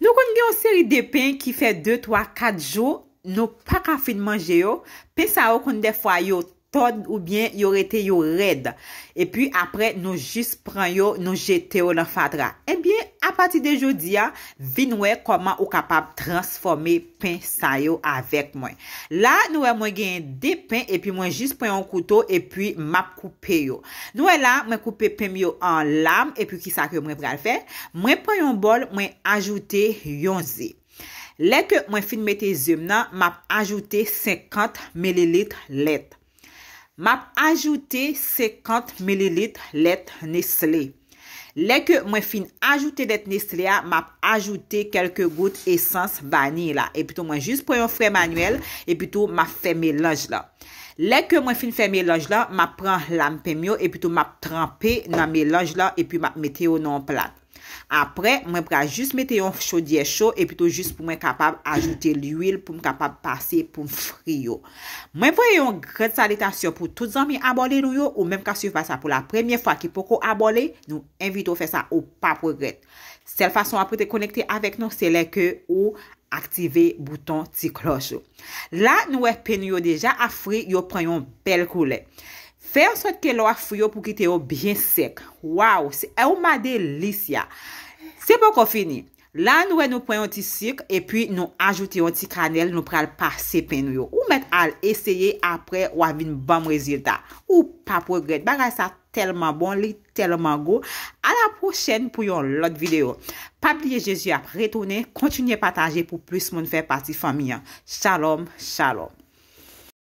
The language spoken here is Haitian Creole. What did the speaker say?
Nou kon gen ou seri de pen ki fe 2, 3, 4 jo, nou pa ka fin manje yo, pe sa ou kon defwa yo ton ou bien yo rete yo red, e pi apre nou jis pran yo, nou jete yo lan fadra, e eh bien. A pati de jodi an, vin wè koman ou kapap transforme pen sa yo avek mwen. La, nou wè mwen gen depen, epi mwen jist pwen yon koutou, epi map koupe yo. Nou wè la, mwen koupe pen yo an lam, epi ki sa ke mwen pral fè, mwen pwen yon bol, mwen ajoute yon zi. Lè ke mwen finmete zi mnen, map ajoute 50 ml let. Map ajoute 50 ml let nesle. Lèk mwen fin ajoute let Neslea, map ajoute kelke gout esans vani la. E pito mwen jis pou yon fre manuel, e pito map fe melaj la. Lèkè mwen fin fè mè lanj lan, mè pran lampèmyo e pwitou mè trempè nan mè lanj lan e pwitou mè teyon nan plat. Apre, mwen pran jist mè teyon chodiè chou e pwitou jist pou mè kapab ajoute l'uil pou m kapab pase pou m friyo. Mwen fwe yon gred salitasyon pou tout zan mè abole nou yo ou mèm kwa si fwa sa pou la premiè fwa ki poko abole, nou envito fè sa ou pa pou gred. Sel fason apre te konekte avèk nou, selèkè ou... Aktive bouton ti kloche. La nou e pen yo deja a fri, yo preyon pel koule. Fè yon sot ke lo a fri yo pou ki te yo byen sek. Waw, se e ou ma delis ya. Se pou kon fini. Bon bon, la nouè nou pren yon ti sirk e pi nou ajouti yon ti kranel nou pren al pa sepen yon. Ou met al eseye apre wav yon bam rezilda. Ou pa progred. Bagay sa telman bon, li telman go. A la prochen pou yon lot videyo. Pa pliye Jezu ap retonen, kontinye pataje pou plus moun fè pati famiyan. Shalom, shalom.